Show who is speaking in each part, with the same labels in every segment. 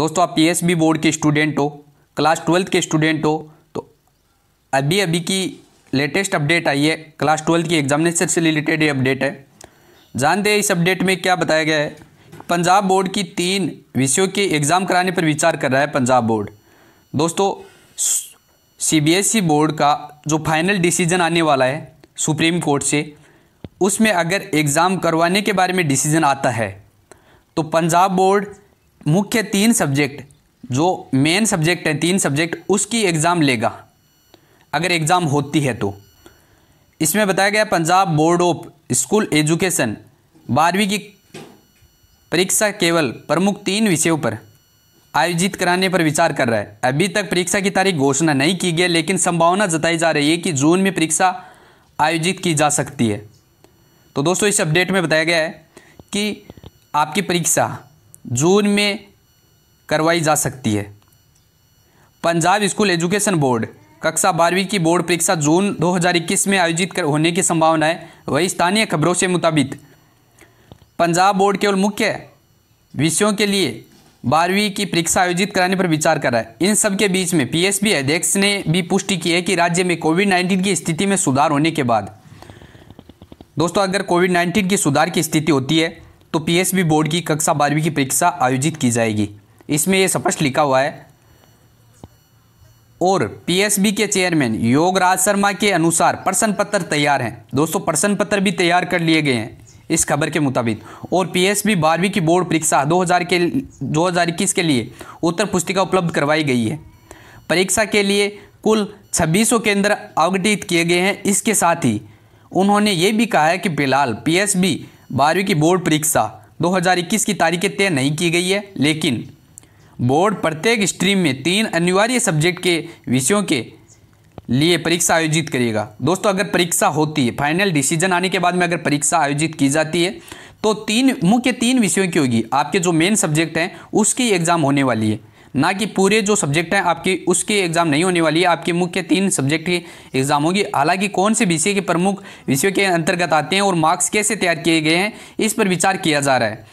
Speaker 1: दोस्तों आप P board के स्टूडेंट हो क्लास ट्वेल्थ के स्टूडेंट हो तो अभी अभी की लेटेस्ट अपडेट आई है क्लास ट्वेल्थ की एग्जामिनेशन से रिलेटेड ये अपडेट है जानते हैं इस अपडेट में क्या बताया गया है पंजाब बोर्ड की तीन विषयों के एग्ज़ाम कराने पर विचार कर रहा है पंजाब बोर्ड दोस्तों सीबीएसई बोर्ड e का जो फाइनल डिसीजन आने वाला है सुप्रीम कोर्ट से उसमें अगर एग्ज़ाम करवाने के बारे में डिसीजन आता है तो पंजाब बोर्ड मुख्य तीन सब्जेक्ट जो मेन सब्जेक्ट है तीन सब्जेक्ट उसकी एग्ज़ाम लेगा अगर एग्ज़ाम होती है तो इसमें बताया गया Punjab board of school education बारहवीं की परीक्षा केवल प्रमुख तीन विषयों पर आयोजित कराने पर विचार कर रहा है अभी तक परीक्षा की तारीख घोषणा नहीं की गई लेकिन संभावना जताई जा रही है कि जून में परीक्षा आयोजित की जा सकती है तो दोस्तों इस अपडेट में बताया गया है कि आपकी परीक्षा जून में करवाई जा सकती है पंजाब स्कूल एजुकेशन बोर्ड कक्षा बारहवीं की बोर्ड परीक्षा जून 2021 में आयोजित कर होने की संभावना है वही स्थानीय खबरों से मुताबिक पंजाब बोर्ड केवल मुख्य विषयों के लिए बारहवीं की परीक्षा आयोजित कराने पर विचार कर रहा है इन सब के बीच में पीएसबी अध्यक्ष ने भी पुष्टि की है कि राज्य में कोविड नाइन्टीन की स्थिति में सुधार होने के बाद दोस्तों अगर कोविड नाइन्टीन की सुधार की स्थिति होती है तो पीएसबी बोर्ड की कक्षा बारहवीं की परीक्षा आयोजित की जाएगी इसमें यह स्पष्ट लिखा हुआ है और पीएसबी के चेयरमैन योगराज शर्मा के अनुसार प्रश्न पत्र तैयार हैं दोस्तों प्रश्न पत्र भी तैयार कर लिए गए हैं इस खबर के मुताबिक और पीएसबी बारहवीं की बोर्ड परीक्षा 2000 के 2021 के लिए उत्तर पुस्तिका उपलब्ध करवाई गई है परीक्षा के लिए कुल 2600 केंद्र आवंटित किए गए हैं इसके साथ ही उन्होंने ये भी कहा है कि फिलहाल पीएसबी बारहवीं की बोर्ड परीक्षा 2021 की तारीखें तय नहीं की गई है लेकिन बोर्ड प्रत्येक स्ट्रीम में तीन अनिवार्य सब्जेक्ट के विषयों के लिए परीक्षा आयोजित करेगा दोस्तों अगर परीक्षा होती है फाइनल डिसीजन आने के बाद में अगर परीक्षा आयोजित की जाती है तो तीन मुख्य तीन विषयों की होगी आपके जो मेन सब्जेक्ट हैं उसकी एग्ज़ाम होने वाली है ना कि पूरे जो सब्जेक्ट हैं आपके उसके एग्ज़ाम नहीं होने वाली है आपके मुख्य तीन सब्जेक्ट की एग्ज़ाम होगी हालांकि कौन से विषय के प्रमुख विषयों के अंतर्गत आते हैं और मार्क्स कैसे तैयार किए गए हैं इस पर विचार किया जा रहा है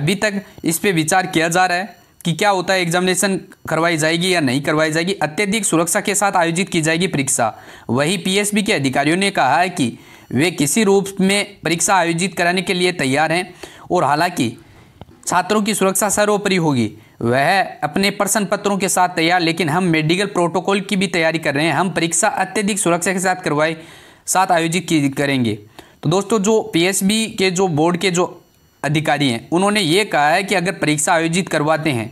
Speaker 1: अभी तक इस पर विचार किया जा रहा है कि क्या होता है एग्जामिनेशन करवाई जाएगी या नहीं करवाई जाएगी अत्यधिक सुरक्षा के साथ आयोजित की जाएगी परीक्षा वही पीएसबी के अधिकारियों ने कहा है कि वे किसी रूप में परीक्षा आयोजित कराने के लिए तैयार हैं और हालांकि छात्रों की सुरक्षा सर्वोपरि होगी वह अपने प्रश्न पत्रों के साथ तैयार लेकिन हम मेडिकल प्रोटोकॉल की भी तैयारी कर रहे हैं हम परीक्षा अत्यधिक सुरक्षा के साथ करवाए साथ आयोजित की करेंगे तो दोस्तों जो पीएसबी के जो बोर्ड के जो अधिकारी हैं उन्होंने ये कहा है कि अगर परीक्षा आयोजित करवाते हैं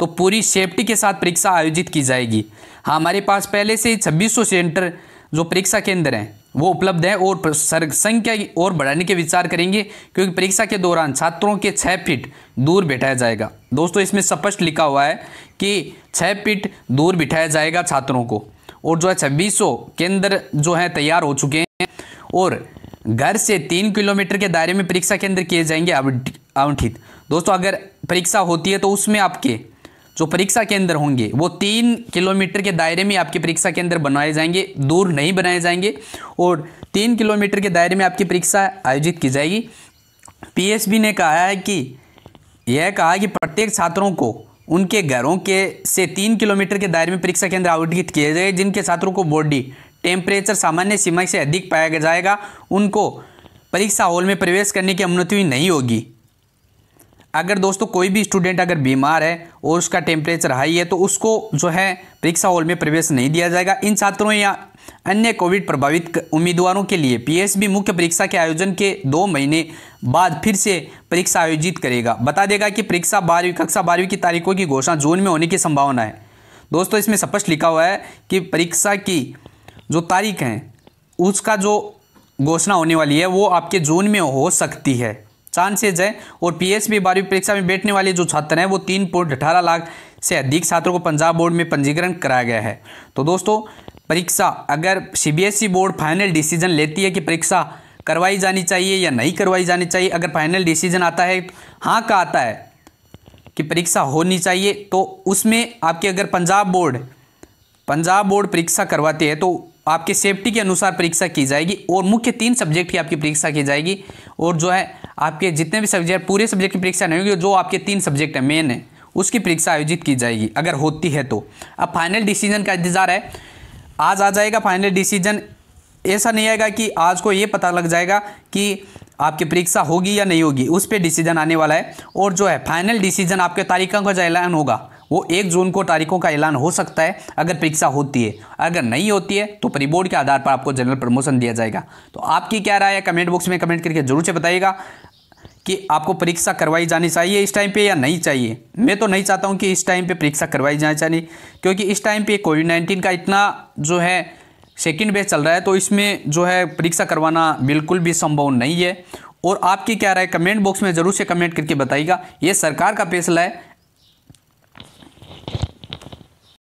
Speaker 1: तो पूरी सेफ्टी के साथ परीक्षा आयोजित की जाएगी हाँ, हमारे पास पहले से ही छब्बीस सेंटर जो परीक्षा केंद्र हैं वो उपलब्ध है और संख्या और बढ़ाने के विचार करेंगे क्योंकि परीक्षा के दौरान छात्रों के छः फीट दूर बैठाया जाएगा दोस्तों इसमें स्पष्ट लिखा हुआ है कि छः फीट दूर बिठाया जाएगा छात्रों को और जो है छब्बीस केंद्र जो है तैयार हो चुके हैं और घर से तीन किलोमीटर के दायरे में परीक्षा केंद्र किए जाएंगे आवंटित दोस्तों अगर परीक्षा होती है तो उसमें आपके जो परीक्षा केंद्र होंगे वो तीन किलोमीटर के दायरे में आपके परीक्षा केंद्र बनवाए जाएंगे दूर नहीं बनाए जाएंगे और तीन किलोमीटर के दायरे में आपकी परीक्षा आयोजित की जाएगी पीएसबी ने कहा है कि यह कहा कि प्रत्येक छात्रों को उनके घरों के से तीन किलोमीटर के दायरे में परीक्षा केंद्र आवंटित किए जाए जिनके छात्रों को बॉडी टेम्परेचर सामान्य सीमा से अधिक पाया जाएगा उनको परीक्षा हॉल में प्रवेश करने की अनुमति नहीं होगी अगर दोस्तों कोई भी स्टूडेंट अगर बीमार है और उसका टेम्परेचर हाई है तो उसको जो है परीक्षा हॉल में प्रवेश नहीं दिया जाएगा इन छात्रों या अन्य कोविड प्रभावित उम्मीदवारों के लिए पीएसबी मुख्य परीक्षा के आयोजन के दो महीने बाद फिर से परीक्षा आयोजित करेगा बता देगा कि परीक्षा बारहवीं कक्षा बारहवीं की तारीखों की घोषणा जून में होने की संभावना है दोस्तों इसमें स्पष्ट लिखा हुआ है कि परीक्षा की जो तारीख है उसका जो घोषणा होने वाली है वो आपके जून में हो सकती है चांसेज है और पीएसबी बारहवीं परीक्षा में बैठने वाले जो छात्र हैं वो तीन पॉइंट अठारह लाख से अधिक छात्रों को पंजाब बोर्ड में पंजीकरण कराया गया है तो दोस्तों परीक्षा अगर CBSE e board final decision लेती है कि परीक्षा करवाई जानी चाहिए या नहीं करवाई जानी चाहिए अगर फाइनल डिसीजन आता है हाँ का आता है कि परीक्षा होनी चाहिए तो उसमें आपके अगर पंजाब बोर्ड पंजाब बोर्ड परीक्षा करवाती है तो आपके सेफ्टी के अनुसार परीक्षा की जाएगी और मुख्य तीन सब्जेक्ट की आपकी परीक्षा की जाएगी और जो है आपके जितने भी सब्जेक्ट पूरे सब्जेक्ट की परीक्षा नहीं होगी जो आपके तीन सब्जेक्ट हैं मेन है उसकी परीक्षा आयोजित की जाएगी अगर होती है तो अब फाइनल डिसीजन का इंतज़ार है आज आ जाएगा फाइनल डिसीजन ऐसा नहीं आएगा कि आज को ये पता लग जाएगा कि आपकी परीक्षा होगी या नहीं होगी उस पर डिसीजन आने वाला है और जो है फाइनल डिसीजन आपके तारीखों का ऐलान होगा वो एक जून को तारीखों का ऐलान हो सकता है अगर परीक्षा होती है अगर नहीं होती है तो प्री बोर्ड के आधार पर आपको जनरल प्रमोशन दिया जाएगा तो आपकी क्या राय है कमेंट बॉक्स में कमेंट करके जरूर से बताइएगा कि आपको परीक्षा करवाई जानी चाहिए इस टाइम पे या नहीं चाहिए मैं तो नहीं चाहता हूँ कि इस टाइम पे परीक्षा करवाई जानी चाहिए क्योंकि इस टाइम पे कोविड नाइन्टीन का इतना जो है सेकेंड बेस चल रहा है तो इसमें जो है परीक्षा करवाना बिल्कुल भी संभव नहीं है और आपकी क्या राय कमेंट बॉक्स में ज़रूर से कमेंट करके बताइएगा ये सरकार का फैसला है